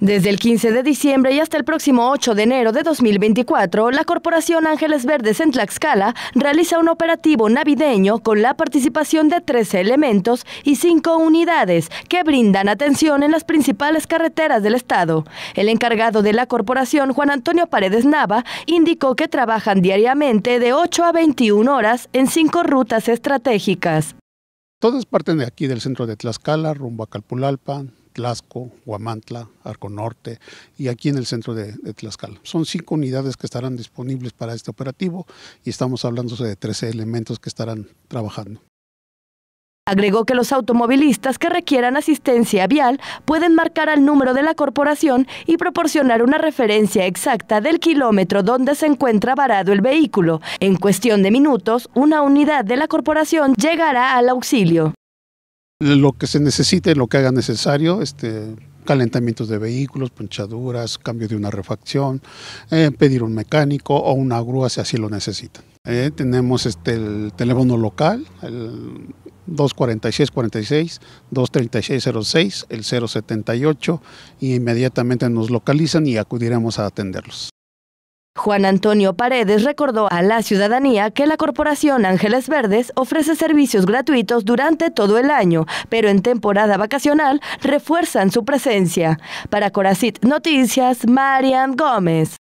Desde el 15 de diciembre y hasta el próximo 8 de enero de 2024, la Corporación Ángeles Verdes en Tlaxcala realiza un operativo navideño con la participación de 13 elementos y 5 unidades que brindan atención en las principales carreteras del estado. El encargado de la corporación, Juan Antonio Paredes Nava, indicó que trabajan diariamente de 8 a 21 horas en 5 rutas estratégicas. Todas parten de aquí, del centro de Tlaxcala, rumbo a Calpulalpan, Tlaxco, Huamantla, Arco Norte y aquí en el centro de, de, Tlaxcala. Son cinco unidades que estarán disponibles para este operativo y estamos hablando de 13 elementos que estarán trabajando. Agregó que los automovilistas que requieran asistencia vial pueden marcar al número de la corporación y proporcionar una referencia exacta del kilómetro donde se encuentra varado el vehículo. En cuestión de minutos, una unidad de la corporación llegará al auxilio lo que se necesite, lo que haga necesario, este, calentamientos de vehículos, ponchaduras, cambio de una refacción, eh, pedir un mecánico o una grúa si así lo necesitan. Eh, tenemos este, el teléfono local, el 246-46, 236 el 078 y inmediatamente nos localizan y acudiremos a atenderlos. Juan Antonio Paredes recordó a la ciudadanía que la Corporación Ángeles Verdes ofrece servicios gratuitos durante todo el año, pero en temporada vacacional refuerzan su presencia. Para Coracit Noticias, Marian Gómez.